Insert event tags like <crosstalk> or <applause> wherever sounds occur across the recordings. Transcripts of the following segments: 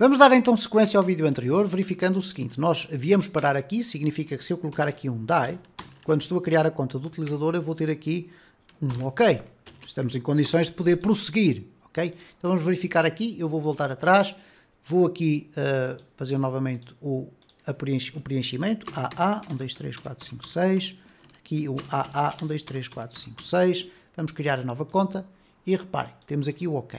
Vamos dar então sequência ao vídeo anterior, verificando o seguinte. Nós viemos parar aqui, significa que se eu colocar aqui um DAI, quando estou a criar a conta do utilizador, eu vou ter aqui um OK. Estamos em condições de poder prosseguir, ok? Então vamos verificar aqui, eu vou voltar atrás, vou aqui uh, fazer novamente o, preenche, o preenchimento, AA, 1, 2, 3, 4, 5, 6, aqui o AA, 1, 2, 3, 4, 5, 6, vamos criar a nova conta e reparem, temos aqui o OK.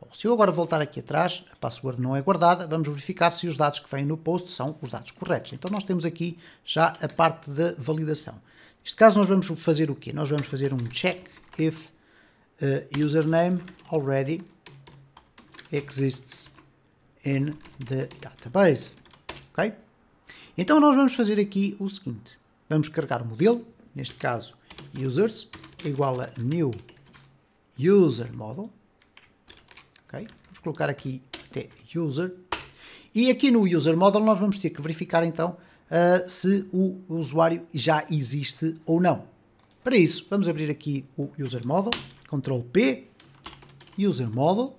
Bom, se eu agora voltar aqui atrás, a password não é guardada, vamos verificar se os dados que vêm no post são os dados corretos. Então nós temos aqui já a parte da validação. Neste caso nós vamos fazer o quê? Nós vamos fazer um check if uh, username already exists in the database. Ok? Então nós vamos fazer aqui o seguinte. Vamos carregar o modelo, neste caso users, igual a new user model. Okay? Vamos colocar aqui até user. E aqui no user model nós vamos ter que verificar então uh, se o usuário já existe ou não. Para isso, vamos abrir aqui o user model, Ctrl P, user model,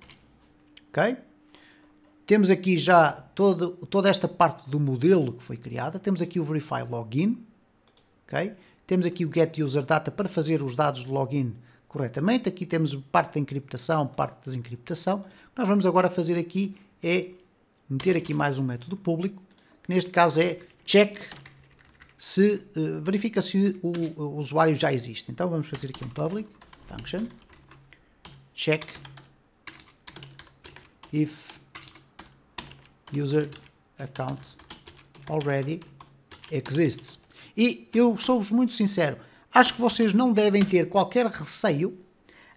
ok? Temos aqui já todo, toda esta parte do modelo que foi criada, temos aqui o verify login, ok? Temos aqui o get user data para fazer os dados de login corretamente. Aqui temos parte da encriptação, parte da desencriptação. O que nós vamos agora fazer aqui é meter aqui mais um método público, que neste caso é check se eh, verifica se o, o, usuário já existe. Então vamos fazer aqui um public function check if user account already exists. E eu sou-vos muito sincero, Acho que vocês não devem ter qualquer receio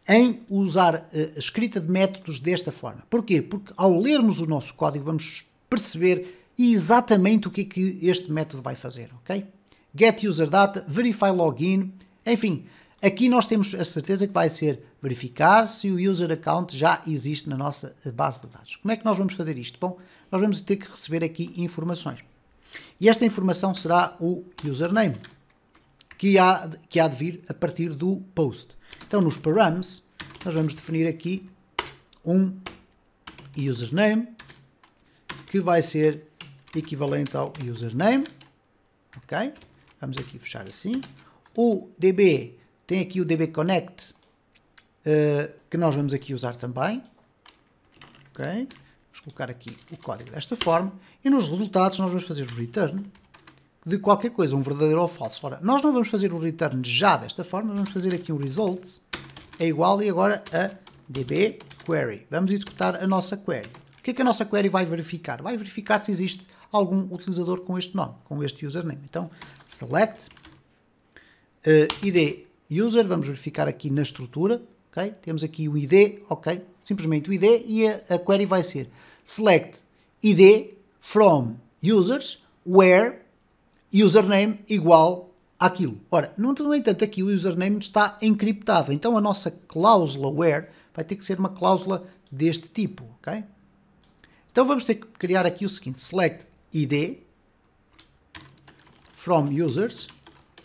em usar eh, a escrita de métodos desta forma. Porquê? Porque ao lermos o nosso código vamos perceber exatamente o que é que este método vai fazer, ok? Get user data, verify login, enfim, aqui nós temos a certeza que vai ser verificar se o user account já existe na nossa eh, base de dados. Como é que nós vamos fazer isto? Bom, nós vamos ter que receber aqui informações. E esta informação será o username que há, que há de vir a partir do post. Então, nos params, nós vamos definir aqui um username que vai ser equivalente ao username. Ok? Vamos aqui fechar assim. O DB tem aqui o DB Connect uh, que nós vamos aqui usar também. Ok? Vamos colocar aqui o código desta forma e nos resultados nós vamos fazer o return de qualquer coisa, um verdadeiro ou falso. Ora, nós não vamos fazer o return já desta forma, vamos fazer aqui um results é igual e agora a db query. Vamos executar a nossa query. O que é que a nossa query vai verificar? Vai verificar se existe algum utilizador com este nome, com este username. Então, select uh, eh, id user, vamos verificar aqui na estrutura, ok? Temos aqui o id, ok? Simplesmente o id e a, a query vai ser select id from users where username igual àquilo. Ora, no entanto, aqui o username está encriptado, então a nossa cláusula where vai ter que ser uma cláusula deste tipo, ok? Então vamos ter que criar aqui o seguinte, select id from users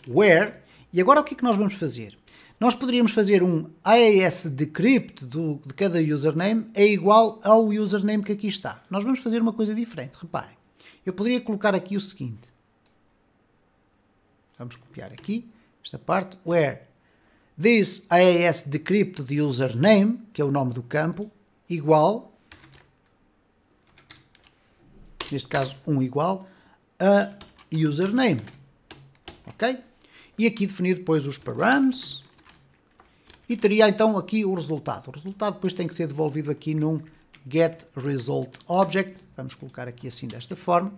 where, e agora o que é que nós vamos fazer? Nós poderíamos fazer um AES decrypt do, de cada username é igual ao username que aqui está. Nós vamos fazer uma coisa diferente, reparem. Eu poderia colocar aqui o seguinte, Vamos copiar aqui esta parte. Where this AES decrypted username, que é o nome do campo, igual, neste caso um igual, a username. Ok? E aqui definir depois os params. E teria então aqui o resultado. O resultado depois tem que ser devolvido aqui num getResultObject, object. Vamos colocar aqui assim desta forma.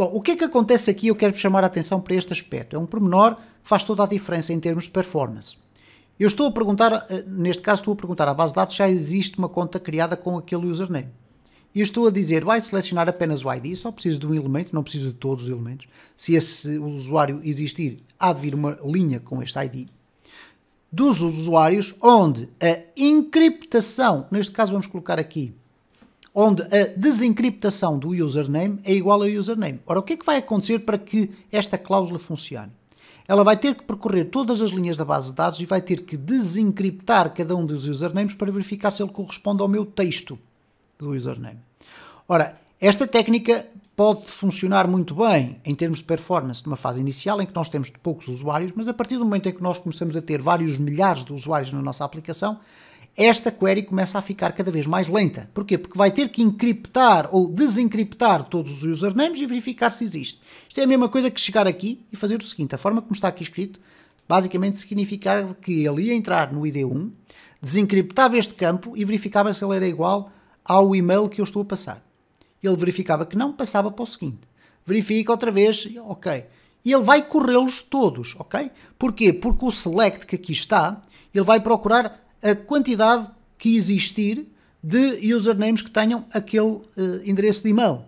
Bom, o que é que acontece aqui? Eu quero chamar a atenção para este aspecto. É um pormenor que faz toda a diferença em termos de performance. Eu estou a perguntar, eh, neste caso estou a perguntar à base de dados, já existe uma conta criada com aquele username. E eu estou a dizer, vai selecionar apenas o ID, só preciso de um elemento, não preciso de todos os elementos. Se esse usuário existir, há de vir uma linha com este ID. Dos usuários, onde a encriptação, neste caso vamos colocar aqui onde a desencriptação do username é igual a username. Ora, o que é que vai acontecer para que esta cláusula funcione? Ela vai ter que percorrer todas as linhas da base de dados e vai ter que desencriptar cada um dos usernames para verificar se ele corresponde ao meu texto do username. Ora, esta técnica pode funcionar muito bem em termos de performance numa fase inicial em que nós temos poucos usuários, mas a partir do momento em que nós começamos a ter vários milhares de usuários na nossa aplicação, esta query começa a ficar cada vez mais lenta. Porquê? Porque vai ter que encriptar ou desencriptar todos os usernames e verificar se existe. Isto é a mesma coisa que chegar aqui e fazer o seguinte: a forma como está aqui escrito, basicamente significa que ele ia entrar no ID1, desencriptava este campo e verificava se ele era igual ao e-mail que eu estou a passar. Ele verificava que não, passava para o seguinte. Verifica outra vez, ok. E ele vai corrê-los todos, ok? Porquê? Porque o select que aqui está, ele vai procurar a quantidade que existir de usernames que tenham aquele uh, endereço de e-mail.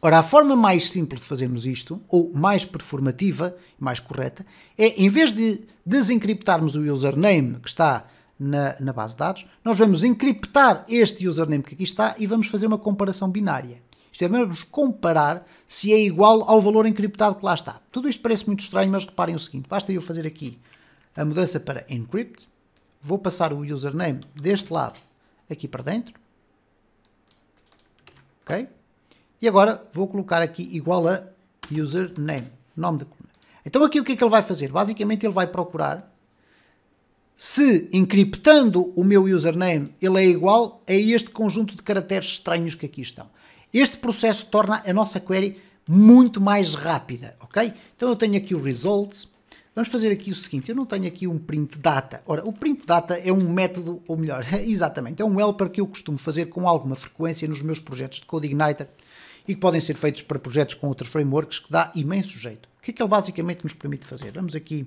Ora, a forma mais simples de fazermos isto, ou mais performativa, mais correta, é em vez de desencriptarmos o username que está na, na base de dados, nós vamos encriptar este username que aqui está e vamos fazer uma comparação binária. Isto é, vamos comparar se é igual ao valor encriptado que lá está. Tudo isto parece muito estranho, mas reparem o seguinte: basta eu fazer aqui a mudança para encrypt Vou passar o username deste lado aqui para dentro. Ok? E agora vou colocar aqui igual a username, nome da coluna. Então aqui o que é que ele vai fazer? Basicamente ele vai procurar se encriptando o meu username ele é igual a este conjunto de caracteres estranhos que aqui estão. Este processo torna a nossa query muito mais rápida, ok? Então eu tenho aqui o results, Vamos fazer aqui o seguinte, eu não tenho aqui um print data. Ora, o print data é um método, ou melhor, <laughs> exatamente, é um helper que eu costumo fazer com alguma frequência nos meus projetos de CodeIgniter e que podem ser feitos para projetos com outros frameworks que dá imenso jeito. O que é que ele basicamente nos permite fazer? Vamos aqui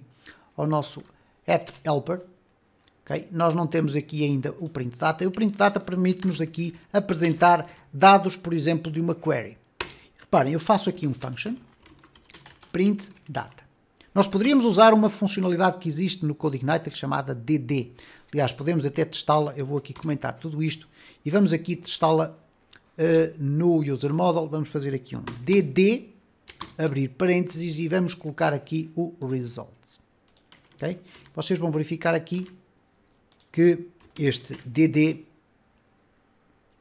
ao nosso app helper. Okay? Nós não temos aqui ainda o print data. E o print data permite-nos aqui apresentar dados, por exemplo, de uma query. Reparem, eu faço aqui um function print data nós poderíamos usar uma funcionalidade que existe no CodeIgniter chamada DD. Aliás, podemos até testá-la, eu vou aqui comentar tudo isto e vamos aqui testá-la uh, no user model, vamos fazer aqui um DD, abrir parênteses e vamos colocar aqui o results. Okay? Vocês vão verificar aqui que este DD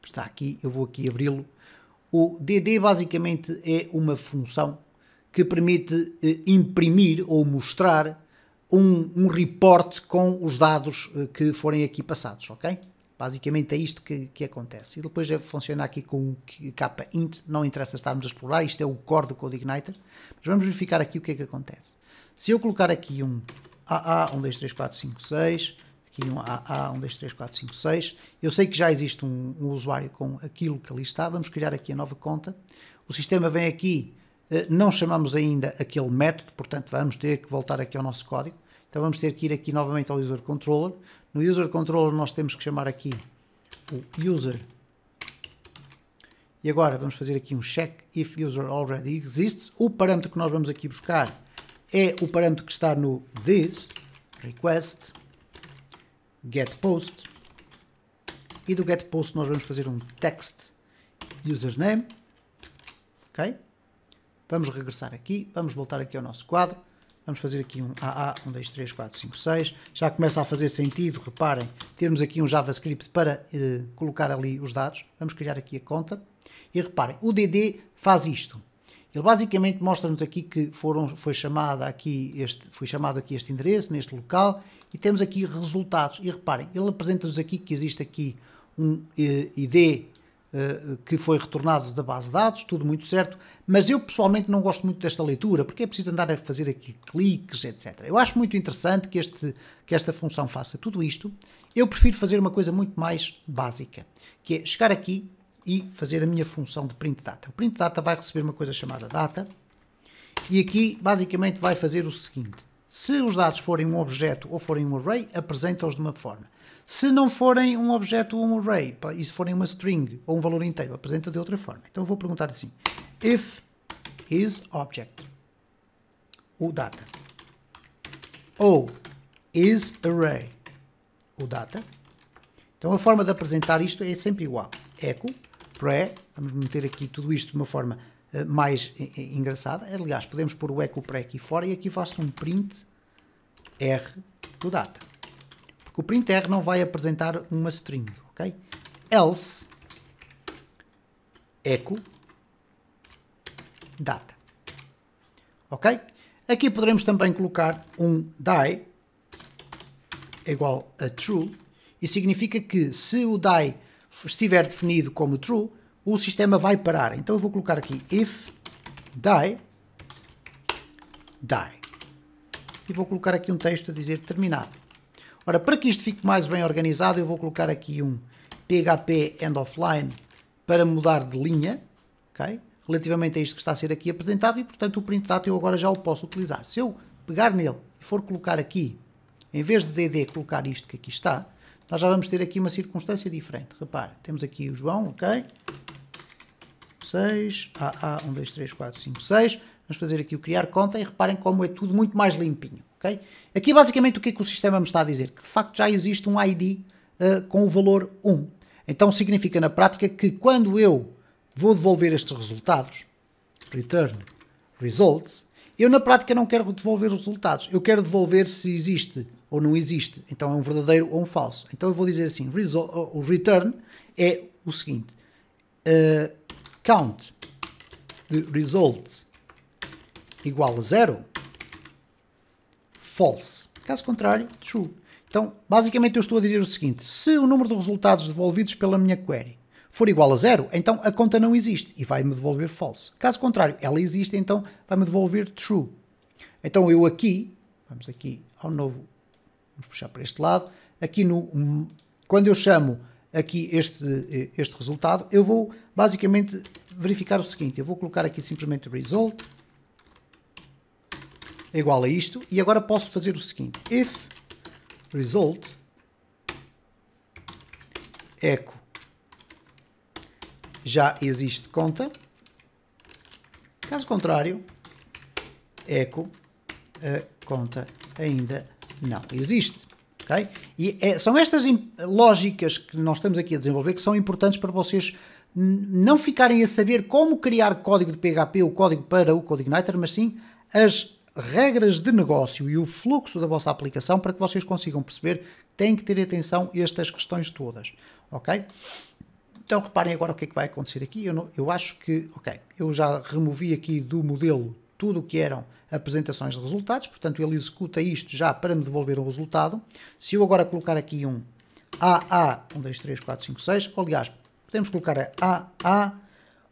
está aqui, eu vou aqui abri-lo. O DD basicamente é uma função que permite eh, imprimir ou mostrar um, um reporte com os dados eh, que forem aqui passados, ok? Basicamente é isto que, que acontece. E depois deve funcionar aqui com o int, não interessa estarmos a explorar, isto é o core do CodeIgniter, mas vamos verificar aqui o que é que acontece. Se eu colocar aqui um AA, 123456 aqui um AA, 123456 eu sei que já existe um, um usuário com aquilo que ali está, vamos criar aqui a nova conta, o sistema vem aqui eh, não chamamos ainda aquele método, portanto vamos ter que voltar aqui ao nosso código. Então vamos ter que ir aqui novamente ao User Controller. No User Controller nós temos que chamar aqui o User. E agora vamos fazer aqui um check if user already exists. O parâmetro que nós vamos aqui buscar é o parâmetro que está no this request get post e do get post nós vamos fazer um text username, ok? Vamos regressar aqui, vamos voltar aqui ao nosso quadro. Vamos fazer aqui um AA, 1, 2, 3, 4, 5, 6. Já começa a fazer sentido, reparem, termos aqui um JavaScript para eh, colocar ali os dados. Vamos criar aqui a conta. E reparem, o DD faz isto. Ele basicamente mostra-nos aqui que foram, foi, chamada aqui este, foi chamado aqui este endereço, neste local, e temos aqui resultados. E reparem, ele apresenta-nos aqui que existe aqui um eh, ID eh, que foi retornado da base de dados, tudo muito certo, mas eu pessoalmente não gosto muito desta leitura, porque é preciso andar a fazer aqui cliques, etc. Eu acho muito interessante que, este, que esta função faça tudo isto. Eu prefiro fazer uma coisa muito mais básica, que é chegar aqui e fazer a minha função de print data. O print data vai receber uma coisa chamada data, e aqui basicamente vai fazer o seguinte. Se os dados forem um objeto ou forem um array, apresenta-os de uma forma se não forem um objeto ou um array, e se forem uma string ou um valor inteiro, apresenta de outra forma. Então eu vou perguntar assim, if is object, o data, ou is array, o data. Então a forma de apresentar isto é sempre igual, echo, pré. vamos meter aqui tudo isto de uma forma eh, mais eh, eh, engraçada, aliás, podemos pôr o echo pré aqui fora e aqui faço um print r do data. Porque o printr não vai apresentar uma string, ok? Else echo data, ok? Aqui poderemos também colocar um die igual a true e significa que se o die estiver definido como true, o sistema vai parar. Então eu vou colocar aqui if die die e vou colocar aqui um texto a dizer terminado. Ora, para que isto fique mais bem organizado, eu vou colocar aqui um PHP end offline para mudar de linha, ok? Relativamente a isto que está a ser aqui apresentado e, portanto, o print data eu agora já o posso utilizar. Se eu pegar nele e for colocar aqui, em vez de DD colocar isto que aqui está, nós já vamos ter aqui uma circunstância diferente. Repare, temos aqui o João, ok? 6, AA, 1, 2, 3, 4, 5, 6. Vamos fazer aqui o criar conta e reparem como é tudo muito mais limpinho. Okay? Aqui basicamente o que, é que o sistema me está a dizer? Que de facto já existe um ID uh, eh, com o valor 1. Então significa na prática que quando eu vou devolver estes resultados, return results, eu na prática não quero devolver os resultados, eu quero devolver se existe ou não existe, então é um verdadeiro ou um falso. Então eu vou dizer assim, o return é o seguinte, uh, count de results igual a zero, false. Caso contrário, true. Então, basicamente eu estou a dizer o seguinte, se o número de resultados devolvidos pela minha query for igual a zero, então a conta não existe e vai-me devolver false. Caso contrário, ela existe, então vai-me devolver true. Então eu aqui, vamos aqui ao novo, vamos puxar para este lado, aqui no, hum, quando eu chamo aqui este, eh, este resultado, eu vou basicamente verificar o seguinte, eu vou colocar aqui simplesmente result, é igual a isto. E agora posso fazer o seguinte. If result eco já existe conta. Caso contrário, eco a conta ainda não existe. Okay? E é, são estas lógicas que nós estamos aqui a desenvolver que são importantes para vocês não ficarem a saber como criar código de PHP ou código para o CodeIgniter, mas sim as regras de negócio e o fluxo da vossa aplicação para que vocês consigam perceber, têm que ter atenção a estas questões todas, ok? Então reparem agora o que é que vai acontecer aqui. Eu, não, eu acho que, ok, eu já removi aqui do modelo tudo o que eram apresentações de resultados, portanto ele executa isto já para me devolver o resultado. Se eu agora colocar aqui um AA, 1, 2, 3, 4, 5, 6, aliás, podemos colocar a AA,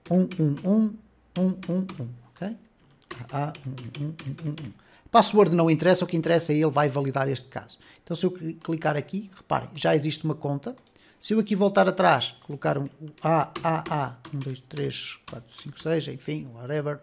1, 1, 1, 1, 1, 1, ok? Ah, tá? um, hum, hum, hum, Password não interessa, o que interessa é ele vai validar este caso. Então se eu clicar aqui, reparem, já existe uma conta. Se eu aqui voltar atrás, colocar um AAA, 1, 2, 3, 4, 5, 6, enfim, whatever.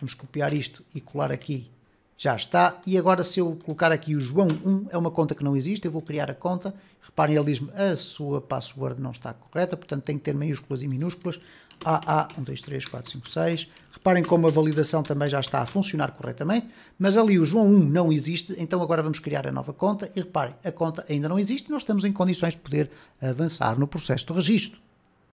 Vamos copiar isto e colar aqui. Já está. E agora se eu colocar aqui o João 1, é uma conta que não existe, eu vou criar a conta. Reparem, ele diz-me a sua password não está correta, portanto tem que ter maiúsculas e minúsculas. AA, 123456 Reparem como a validação também já está a funcionar corretamente, mas ali o João 1 não existe, então agora vamos criar a nova conta e reparem, a conta ainda não existe, nós estamos em condições de poder avançar no processo de registro.